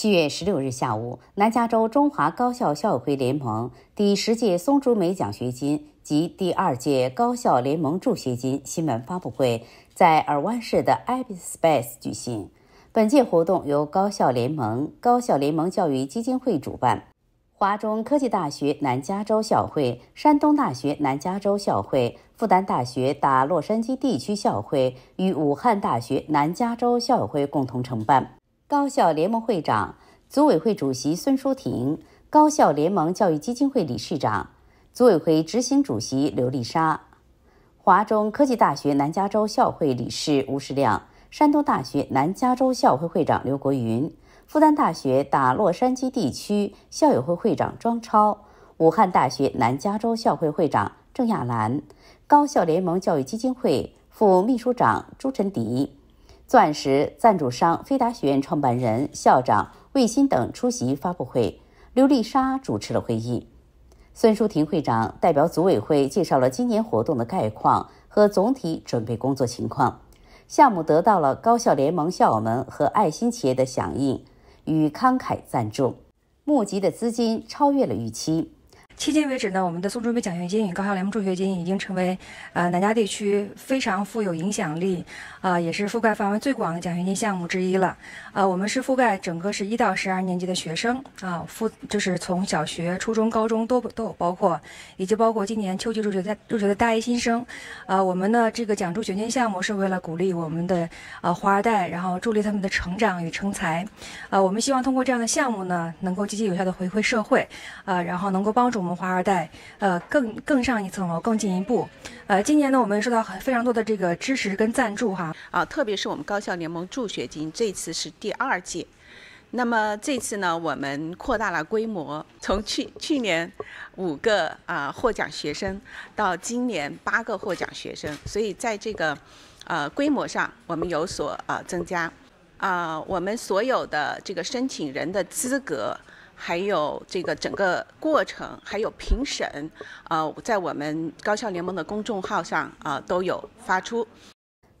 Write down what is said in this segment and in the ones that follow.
七月十六日下午，南加州中华高校校友会联盟第十届松竹梅奖学金及第二届高校联盟助学金新闻发布会，在尔湾市的 Ibis Space 举行。本届活动由高校联盟高校联盟教育基金会主办，华中科技大学南加州校会、山东大学南加州校会、复旦大学大洛杉矶地区校会与武汉大学南加州校友会共同承办。高校联盟会长、组委会主席孙淑婷，高校联盟教育基金会理事长、组委会执行主席刘丽莎，华中科技大学南加州校会理事吴世亮，山东大学南加州校会会长刘国云，复旦大学打洛杉矶地区校友会会长庄超，武汉大学南加州校会会长郑亚兰，高校联盟教育基金会副秘书长朱晨迪。钻石赞助商飞达学院创办人、校长魏鑫等出席发布会，刘丽莎主持了会议。孙淑婷会长代表组委会介绍了今年活动的概况和总体准备工作情况。项目得到了高校联盟校友们和爱心企业的响应与慷慨赞助，募集的资金超越了预期。迄今为止呢，我们的宋春梅奖学金与高校联盟助学金已经成为，呃，南加地区非常富有影响力，啊，也是覆盖范围最广的奖学金项目之一了。啊，我们是覆盖整个是一到十二年级的学生啊，覆就是从小学、初中、高中都都有包括，以及包括今年秋季入学的入学的大一新生。啊，我们的这个奖助学金项目是为了鼓励我们的呃华二代，然后助力他们的成长与成才。啊，我们希望通过这样的项目呢，能够积极有效的回馈社会，啊，然后能够帮助。华二代，呃，更更上一层楼，更进一步。呃，今年呢，我们收到很非常多的这个支持跟赞助哈啊，特别是我们高校联盟助学金，这次是第二届。那么这次呢，我们扩大了规模，从去去年五个啊获奖学生，到今年八个获奖学生，所以在这个呃规模上我们有所啊增加。啊，我们所有的这个申请人的资格。还有这个整个过程，还有评审，呃，在我们高校联盟的公众号上啊都有发出。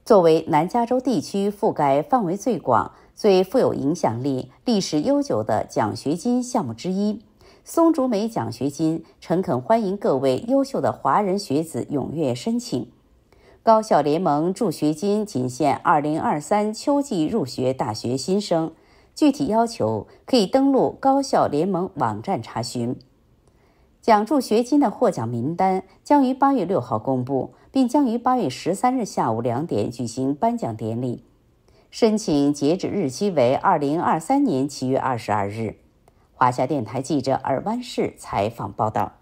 作为南加州地区覆盖范围最广、最富有影响力、历史悠久的奖学金项目之一，松竹梅奖学金诚恳欢迎各位优秀的华人学子踊跃申请。高校联盟助学金仅限2023秋季入学大学新生。具体要求可以登录高校联盟网站查询。奖助学金的获奖名单将于八月六号公布，并将于八月十三日下午两点举行颁奖典礼。申请截止日期为二零二三年七月二十二日。华夏电台记者尔湾市采访报道。